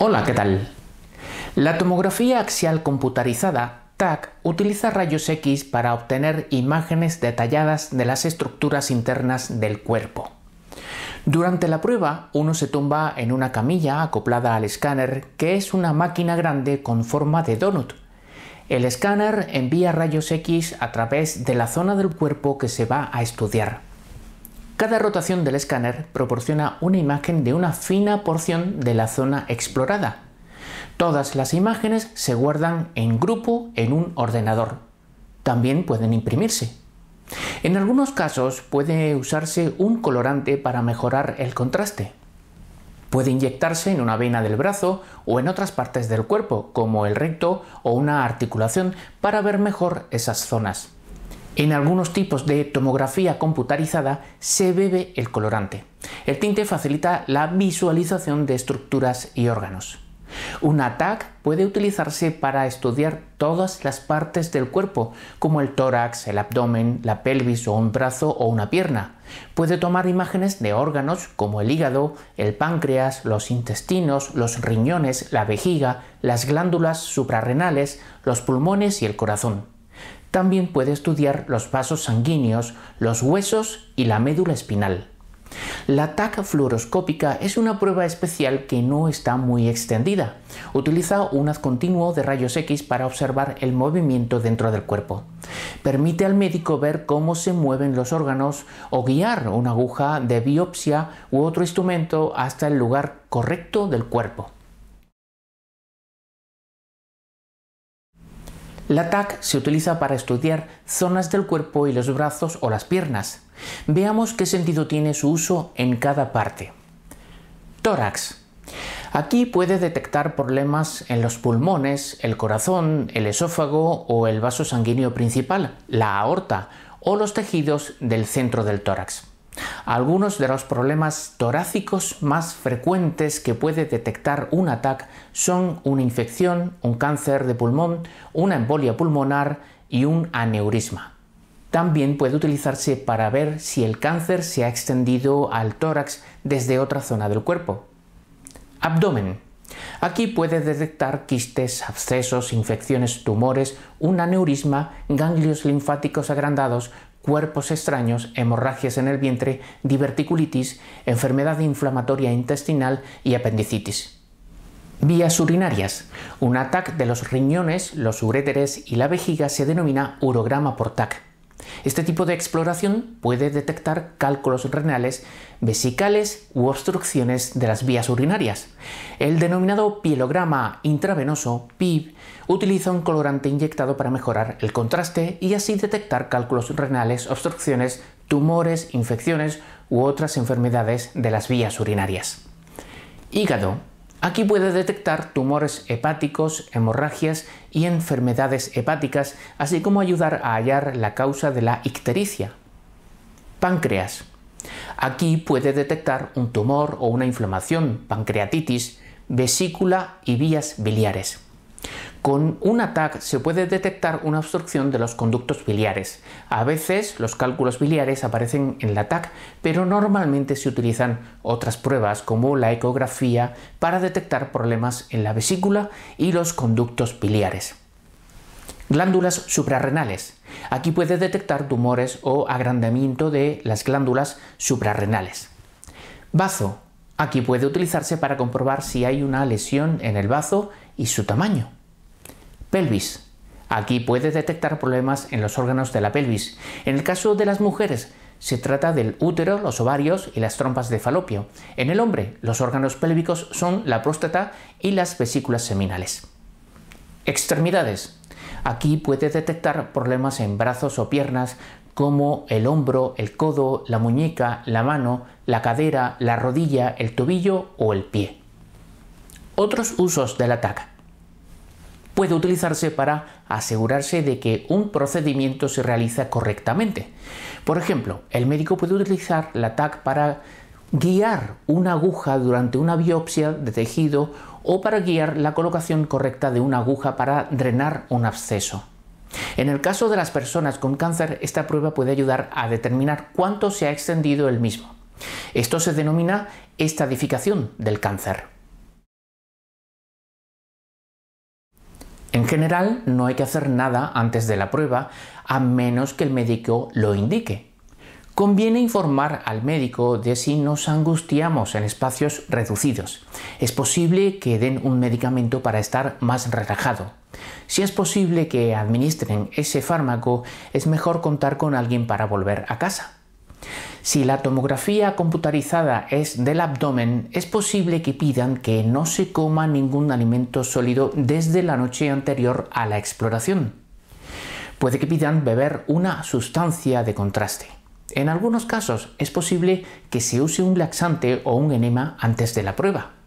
Hola, ¿qué tal? La tomografía axial computarizada, TAC, utiliza rayos X para obtener imágenes detalladas de las estructuras internas del cuerpo. Durante la prueba, uno se tumba en una camilla acoplada al escáner, que es una máquina grande con forma de donut. El escáner envía rayos X a través de la zona del cuerpo que se va a estudiar. Cada rotación del escáner proporciona una imagen de una fina porción de la zona explorada. Todas las imágenes se guardan en grupo en un ordenador. También pueden imprimirse. En algunos casos puede usarse un colorante para mejorar el contraste. Puede inyectarse en una vena del brazo o en otras partes del cuerpo, como el recto o una articulación, para ver mejor esas zonas. En algunos tipos de tomografía computarizada se bebe el colorante. El tinte facilita la visualización de estructuras y órganos. Un ATAC puede utilizarse para estudiar todas las partes del cuerpo, como el tórax, el abdomen, la pelvis o un brazo o una pierna. Puede tomar imágenes de órganos como el hígado, el páncreas, los intestinos, los riñones, la vejiga, las glándulas suprarrenales, los pulmones y el corazón. También puede estudiar los vasos sanguíneos, los huesos y la médula espinal. La TAC fluoroscópica es una prueba especial que no está muy extendida. Utiliza un haz continuo de rayos X para observar el movimiento dentro del cuerpo. Permite al médico ver cómo se mueven los órganos o guiar una aguja de biopsia u otro instrumento hasta el lugar correcto del cuerpo. La TAC se utiliza para estudiar zonas del cuerpo y los brazos o las piernas. Veamos qué sentido tiene su uso en cada parte. Tórax. Aquí puede detectar problemas en los pulmones, el corazón, el esófago o el vaso sanguíneo principal, la aorta, o los tejidos del centro del tórax. Algunos de los problemas torácicos más frecuentes que puede detectar un ataque son una infección, un cáncer de pulmón, una embolia pulmonar y un aneurisma. También puede utilizarse para ver si el cáncer se ha extendido al tórax desde otra zona del cuerpo. Abdomen. Aquí puede detectar quistes, abscesos, infecciones, tumores, un aneurisma, ganglios linfáticos agrandados, cuerpos extraños, hemorragias en el vientre, diverticulitis, enfermedad inflamatoria intestinal y apendicitis. Vías urinarias. Un ataque de los riñones, los uréteres y la vejiga se denomina urograma por TAC. Este tipo de exploración puede detectar cálculos renales, vesicales u obstrucciones de las vías urinarias. El denominado pielograma intravenoso, PIB, utiliza un colorante inyectado para mejorar el contraste y así detectar cálculos renales, obstrucciones, tumores, infecciones u otras enfermedades de las vías urinarias. Hígado Aquí puede detectar tumores hepáticos, hemorragias y enfermedades hepáticas, así como ayudar a hallar la causa de la ictericia. Páncreas. Aquí puede detectar un tumor o una inflamación, pancreatitis, vesícula y vías biliares. Con un ATAC se puede detectar una obstrucción de los conductos biliares. A veces los cálculos biliares aparecen en el ATAC, pero normalmente se utilizan otras pruebas como la ecografía para detectar problemas en la vesícula y los conductos biliares. Glándulas suprarrenales. Aquí puede detectar tumores o agrandamiento de las glándulas suprarrenales. Bazo. Aquí puede utilizarse para comprobar si hay una lesión en el bazo y su tamaño pelvis. Aquí puede detectar problemas en los órganos de la pelvis. En el caso de las mujeres, se trata del útero, los ovarios y las trompas de falopio. En el hombre, los órganos pélvicos son la próstata y las vesículas seminales. Extremidades. Aquí puede detectar problemas en brazos o piernas como el hombro, el codo, la muñeca, la mano, la cadera, la rodilla, el tobillo o el pie. Otros usos del ataque puede utilizarse para asegurarse de que un procedimiento se realiza correctamente. Por ejemplo, el médico puede utilizar la TAC para guiar una aguja durante una biopsia de tejido o para guiar la colocación correcta de una aguja para drenar un absceso. En el caso de las personas con cáncer, esta prueba puede ayudar a determinar cuánto se ha extendido el mismo. Esto se denomina estadificación del cáncer. En general, no hay que hacer nada antes de la prueba a menos que el médico lo indique. Conviene informar al médico de si nos angustiamos en espacios reducidos. Es posible que den un medicamento para estar más relajado. Si es posible que administren ese fármaco, es mejor contar con alguien para volver a casa. Si la tomografía computarizada es del abdomen, es posible que pidan que no se coma ningún alimento sólido desde la noche anterior a la exploración. Puede que pidan beber una sustancia de contraste. En algunos casos es posible que se use un laxante o un enema antes de la prueba.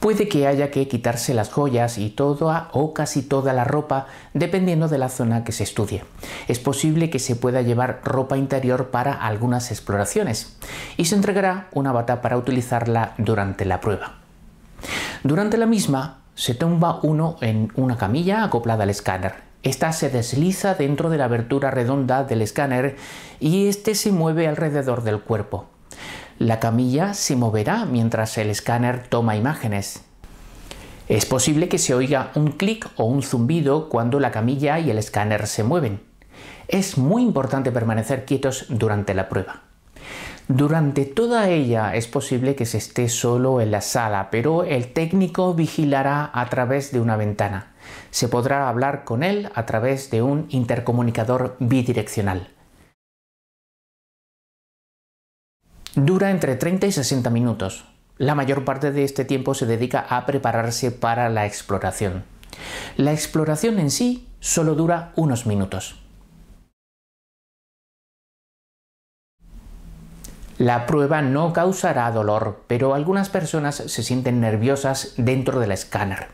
Puede que haya que quitarse las joyas y toda o casi toda la ropa dependiendo de la zona que se estudie. Es posible que se pueda llevar ropa interior para algunas exploraciones y se entregará una bata para utilizarla durante la prueba. Durante la misma se tumba uno en una camilla acoplada al escáner. Esta se desliza dentro de la abertura redonda del escáner y este se mueve alrededor del cuerpo la camilla se moverá mientras el escáner toma imágenes. Es posible que se oiga un clic o un zumbido cuando la camilla y el escáner se mueven. Es muy importante permanecer quietos durante la prueba. Durante toda ella es posible que se esté solo en la sala, pero el técnico vigilará a través de una ventana. Se podrá hablar con él a través de un intercomunicador bidireccional. Dura entre 30 y 60 minutos. La mayor parte de este tiempo se dedica a prepararse para la exploración. La exploración en sí solo dura unos minutos. La prueba no causará dolor, pero algunas personas se sienten nerviosas dentro del escáner.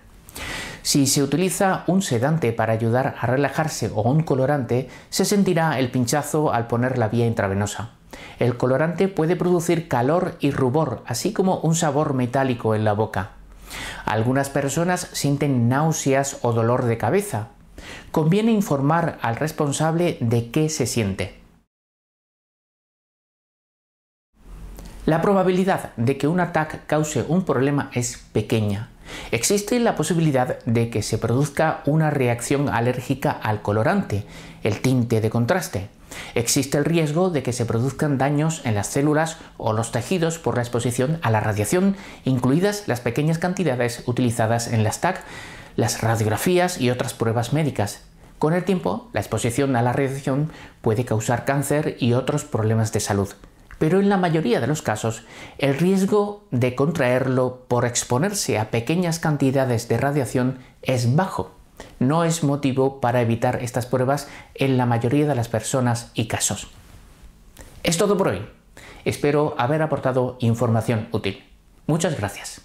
Si se utiliza un sedante para ayudar a relajarse o un colorante, se sentirá el pinchazo al poner la vía intravenosa. El colorante puede producir calor y rubor, así como un sabor metálico en la boca. Algunas personas sienten náuseas o dolor de cabeza. Conviene informar al responsable de qué se siente. La probabilidad de que un ataque cause un problema es pequeña. Existe la posibilidad de que se produzca una reacción alérgica al colorante, el tinte de contraste, Existe el riesgo de que se produzcan daños en las células o los tejidos por la exposición a la radiación, incluidas las pequeñas cantidades utilizadas en las TAC, las radiografías y otras pruebas médicas. Con el tiempo, la exposición a la radiación puede causar cáncer y otros problemas de salud. Pero en la mayoría de los casos, el riesgo de contraerlo por exponerse a pequeñas cantidades de radiación es bajo no es motivo para evitar estas pruebas en la mayoría de las personas y casos. Es todo por hoy. Espero haber aportado información útil. Muchas gracias.